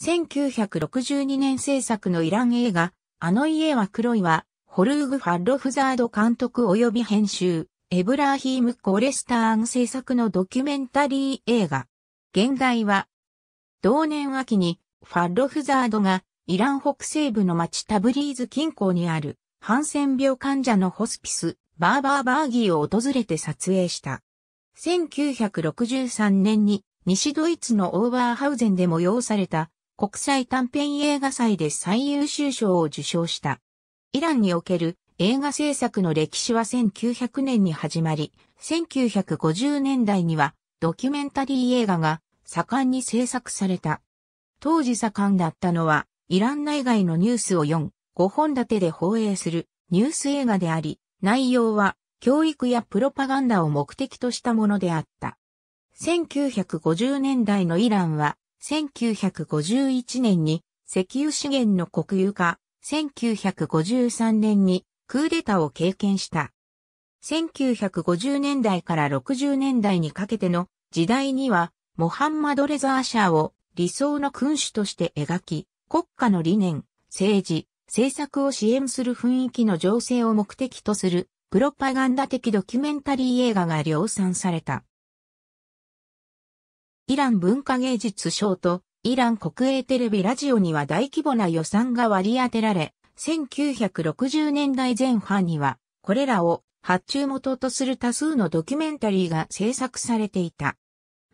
1962年制作のイラン映画、あの家は黒いは、ホルーグ・ファッロフザード監督及び編集、エブラーヒーム・コレスターン制作のドキュメンタリー映画。現代は、同年秋に、ファッロフザードが、イラン北西部の町タブリーズ近郊にある、ハンセン病患者のホスピス、バーバーバーギーを訪れて撮影した。1963年に、西ドイツのオーバーハウゼンで催された、国際短編映画祭で最優秀賞を受賞した。イランにおける映画制作の歴史は1900年に始まり、1950年代にはドキュメンタリー映画が盛んに制作された。当時盛んだったのは、イラン内外のニュースを4、5本立てで放映するニュース映画であり、内容は教育やプロパガンダを目的としたものであった。1950年代のイランは1951年に石油資源の国有化、1953年にクーデタを経験した。1950年代から60年代にかけての時代には、モハンマド・レザーシャーを理想の君主として描き、国家の理念、政治、政策を支援する雰囲気の情勢を目的とする、プロパガンダ的ドキュメンタリー映画が量産された。イラン文化芸術賞と、イラン国営テレビラジオには大規模な予算が割り当てられ、1960年代前半には、これらを発注元とする多数のドキュメンタリーが制作されていた。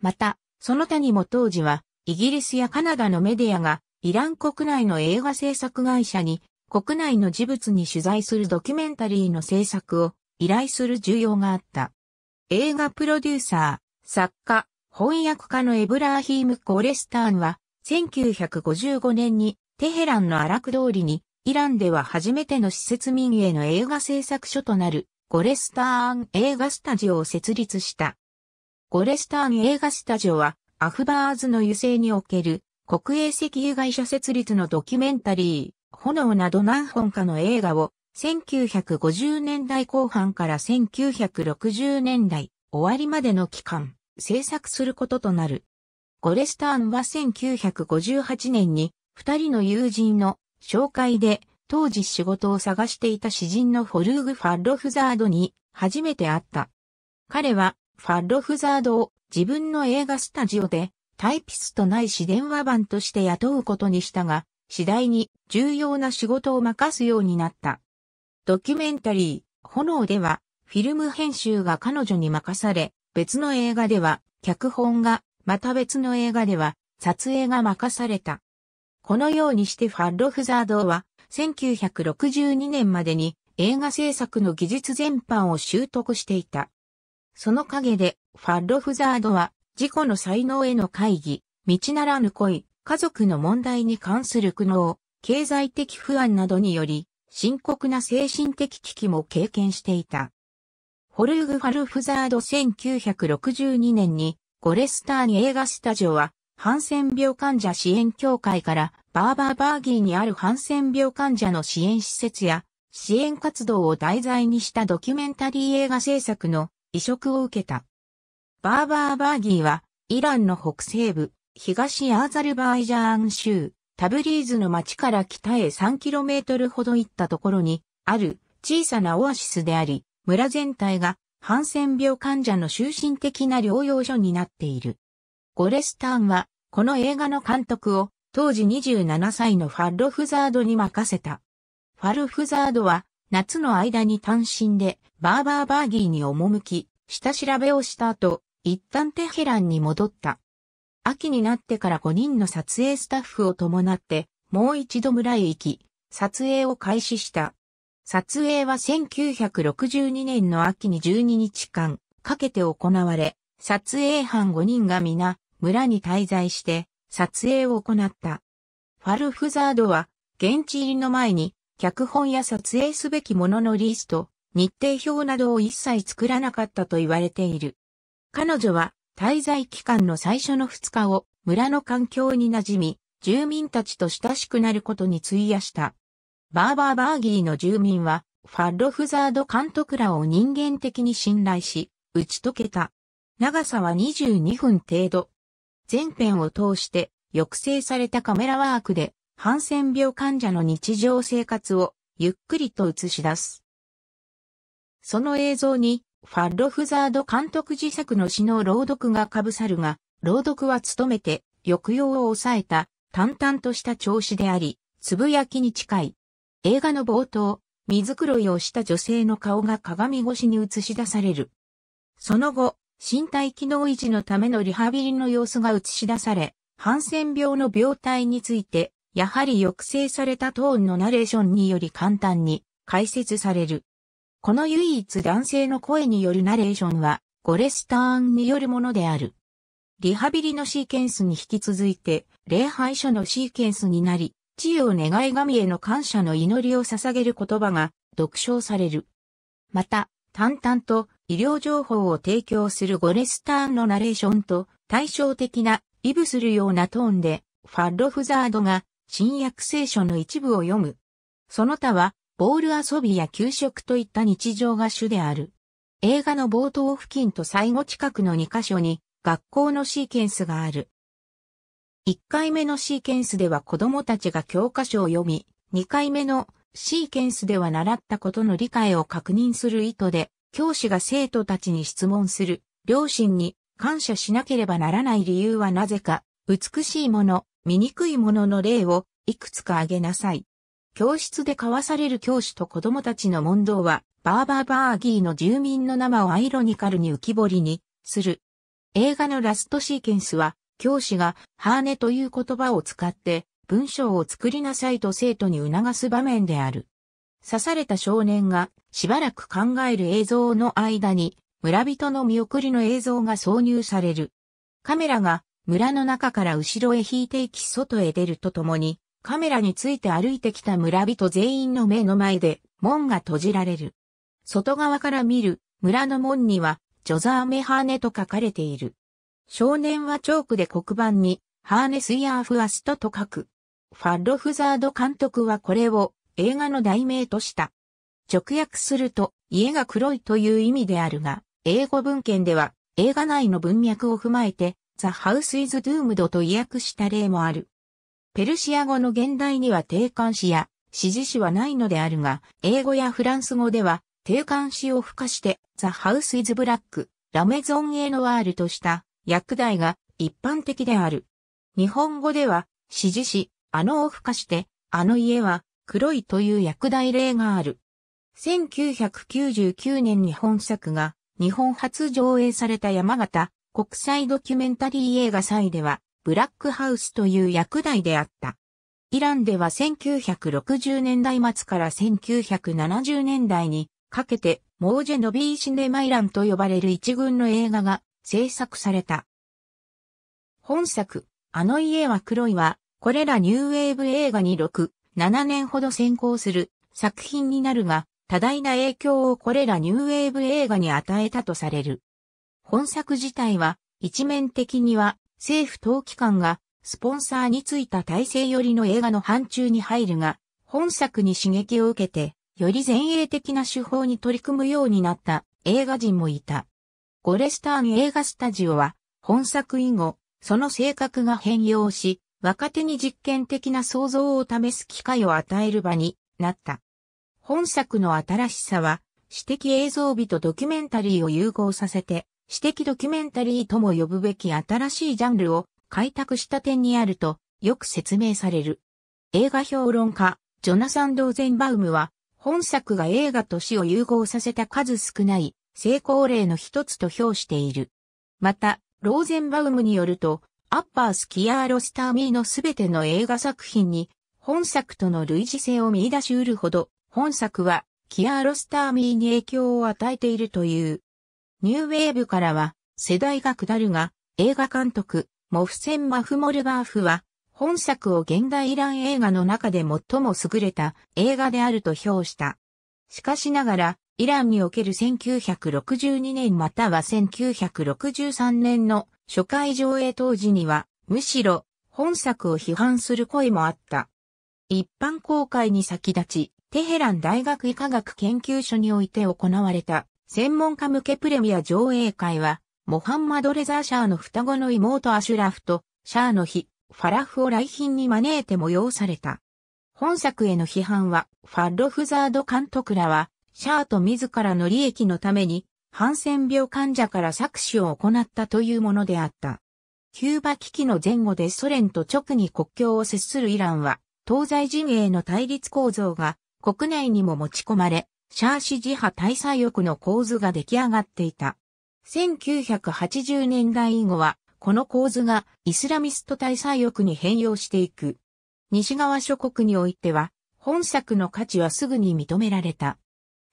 また、その他にも当時は、イギリスやカナダのメディアが、イラン国内の映画制作会社に、国内の事物に取材するドキュメンタリーの制作を依頼する需要があった。映画プロデューサー、作家、翻訳家のエブラーヒーム・コレスターンは、1955年にテヘランの荒く通りに、イランでは初めての施設民営の映画制作所となる、ゴレスターン映画スタジオを設立した。ゴレスターン映画スタジオは、アフバーズの油性における、国営石油会社設立のドキュメンタリー、炎など何本かの映画を、1950年代後半から1960年代終わりまでの期間、制作することとなる。ゴレスターンは1958年に二人の友人の紹介で当時仕事を探していた詩人のフォルーグ・ファッロフザードに初めて会った。彼はファッロフザードを自分の映画スタジオでタイピストないし電話番として雇うことにしたが、次第に重要な仕事を任すようになった。ドキュメンタリー、炎では、フィルム編集が彼女に任され、別の映画では、脚本が、また別の映画では、撮影が任された。このようにしてファッロ・フザードは、1962年までに映画制作の技術全般を習得していた。その陰で、ファッロ・フザードは、自己の才能への会議、道ならぬ恋、家族の問題に関する苦悩、経済的不安などにより、深刻な精神的危機も経験していた。ホルーグ・ファルフザード1962年にゴレスターに映画スタジオはハンセン病患者支援協会からバーバーバーギーにあるハンセン病患者の支援施設や支援活動を題材にしたドキュメンタリー映画制作の移植を受けた。バーバーバーギーはイランの北西部東アーザルバイジャーン州タブリーズの町から北へ 3km ほど行ったところにある小さなオアシスであり、村全体がハンセン病患者の終身的な療養所になっている。ゴレスターンは、この映画の監督を、当時27歳のファルフザードに任せた。ファルフザードは、夏の間に単身で、バーバーバーギーに赴き、下調べをした後、一旦テヘランに戻った。秋になってから5人の撮影スタッフを伴って、もう一度村へ行き、撮影を開始した。撮影は1962年の秋に12日間かけて行われ、撮影班5人が皆村に滞在して撮影を行った。ファルフザードは現地入りの前に脚本や撮影すべきもののリスト、日程表などを一切作らなかったと言われている。彼女は滞在期間の最初の2日を村の環境に馴染み、住民たちと親しくなることに費やした。バーバーバーギーの住民は、ファッロフザード監督らを人間的に信頼し、打ち解けた。長さは22分程度。前編を通して抑制されたカメラワークで、ハンセン病患者の日常生活をゆっくりと映し出す。その映像に、ファッロフザード監督自作の詩の朗読が被さるが、朗読は努めて抑揚を抑えた淡々とした調子であり、つぶやきに近い。映画の冒頭、水黒いをした女性の顔が鏡越しに映し出される。その後、身体機能維持のためのリハビリの様子が映し出され、ハンセン病の病態について、やはり抑制されたトーンのナレーションにより簡単に解説される。この唯一男性の声によるナレーションは、ゴレスターンによるものである。リハビリのシーケンスに引き続いて、礼拝書のシーケンスになり、地位を願い神への感謝の祈りを捧げる言葉が読唱される。また、淡々と医療情報を提供するゴレスターンのナレーションと対照的なイブするようなトーンでファッロフザードが新約聖書の一部を読む。その他はボール遊びや給食といった日常が主である。映画の冒頭付近と最後近くの2箇所に学校のシーケンスがある。1回目のシーケンスでは子供たちが教科書を読み、2回目のシーケンスでは習ったことの理解を確認する意図で、教師が生徒たちに質問する、両親に感謝しなければならない理由はなぜか、美しいもの、醜いものの例をいくつか挙げなさい。教室で交わされる教師と子供たちの問答は、バーバーバーギーの住民の生をアイロニカルに浮き彫りにする。映画のラストシーケンスは、教師がハーネという言葉を使って文章を作りなさいと生徒に促す場面である。刺された少年がしばらく考える映像の間に村人の見送りの映像が挿入される。カメラが村の中から後ろへ引いていき外へ出るとともにカメラについて歩いてきた村人全員の目の前で門が閉じられる。外側から見る村の門にはジョザーメハーネと書かれている。少年はチョークで黒板に、ハーネス・イヤー・フアストと書く。ファッロフザード監督はこれを映画の題名とした。直訳すると、家が黒いという意味であるが、英語文献では映画内の文脈を踏まえて、ザ・ハウス・イズ・ドゥームドと意訳した例もある。ペルシア語の現代には定冠詞や指示詞はないのであるが、英語やフランス語では定冠詞を付加してザ・ハウス・イズ・ブラック、ラメゾンエノワールとした薬代が一般的である。日本語では、指示し、あのを付加して、あの家は黒いという薬代例がある。1999年に本作が日本初上映された山形国際ドキュメンタリー映画祭では、ブラックハウスという薬代であった。イランでは1960年代末から1970年代にかけて、モージェノビーシネマイランと呼ばれる一軍の映画が制作された。本作、あの家は黒いは、これらニューウェーブ映画に6、7年ほど先行する作品になるが、多大な影響をこれらニューウェーブ映画に与えたとされる。本作自体は、一面的には、政府当機関が、スポンサーについた体制寄りの映画の範疇に入るが、本作に刺激を受けて、より前衛的な手法に取り組むようになった映画人もいた。ゴレスターン映画スタジオは、本作以後、その性格が変容し、若手に実験的な想像を試す機会を与える場になった。本作の新しさは、私的映像美とドキュメンタリーを融合させて、私的ドキュメンタリーとも呼ぶべき新しいジャンルを開拓した点にあると、よく説明される。映画評論家、ジョナサン・ローゼンバウムは、本作が映画と死を融合させた数少ない成功例の一つと評している。また、ローゼンバウムによると、アッパースキアーロスターミーのすべての映画作品に、本作との類似性を見出し得るほど、本作は、キアーロスターミーに影響を与えているという。ニューウェーブからは、世代が下るが、映画監督、モフセン・マフモルバーフは、本作を現代イラン映画の中で最も優れた映画であると評した。しかしながら、イランにおける1962年または1963年の初回上映当時には、むしろ本作を批判する声もあった。一般公開に先立ち、テヘラン大学医科学研究所において行われた専門家向けプレミア上映会は、モハンマド・レザー・シャーの双子の妹アシュラフと、シャーの日、ファラフを来賓に招いて催された。本作への批判は、ファッロ・フザード監督らは、シャート自らの利益のために、ハンセン病患者から搾取を行ったというものであった。キューバ危機の前後でソ連と直に国境を接するイランは、東西陣営の対立構造が国内にも持ち込まれ、シャーシ自派大左翼の構図が出来上がっていた。1980年代以後は、この構図がイスラミスト大左翼に変容していく。西側諸国においては、本作の価値はすぐに認められた。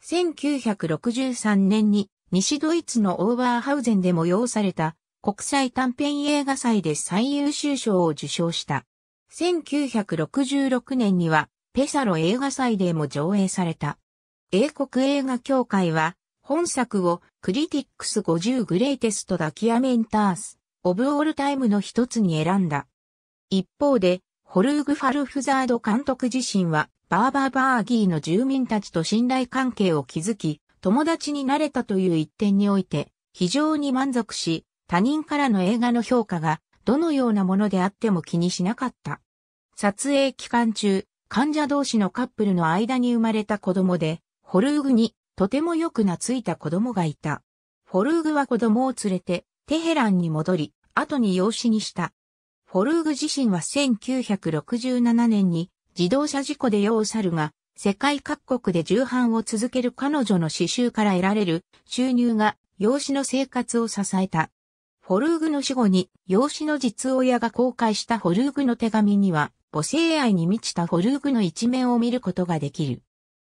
1963年に西ドイツのオーバーハウゼンで催された国際短編映画祭で最優秀賞を受賞した。1966年にはペサロ映画祭でも上映された。英国映画協会は本作をクリティックス50グレイテストダキアメンタース、オブオールタイムの一つに選んだ。一方で、ホルーグ・ファルフザード監督自身はバーバーバーギーの住民たちと信頼関係を築き、友達になれたという一点において、非常に満足し、他人からの映画の評価が、どのようなものであっても気にしなかった。撮影期間中、患者同士のカップルの間に生まれた子供で、ホルーグにとてもよく懐いた子供がいた。ホルーグは子供を連れてテヘランに戻り、後に養子にした。ホルーグ自身は1967年に自動車事故で世を去るが、世界各国で重犯を続ける彼女の死臭から得られる収入が養子の生活を支えた。フォルーグの死後に養子の実親が公開したフォルーグの手紙には母性愛に満ちたフォルーグの一面を見ることができる。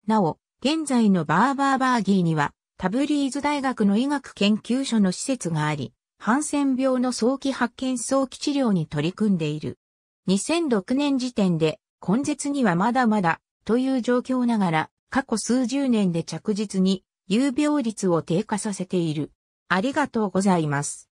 なお、現在のバーバーバーギーにはタブリーズ大学の医学研究所の施設があり、ハンセン病の早期発見早期治療に取り組んでいる。2006年時点で根絶にはまだまだ、という状況ながら、過去数十年で着実に、有病率を低下させている。ありがとうございます。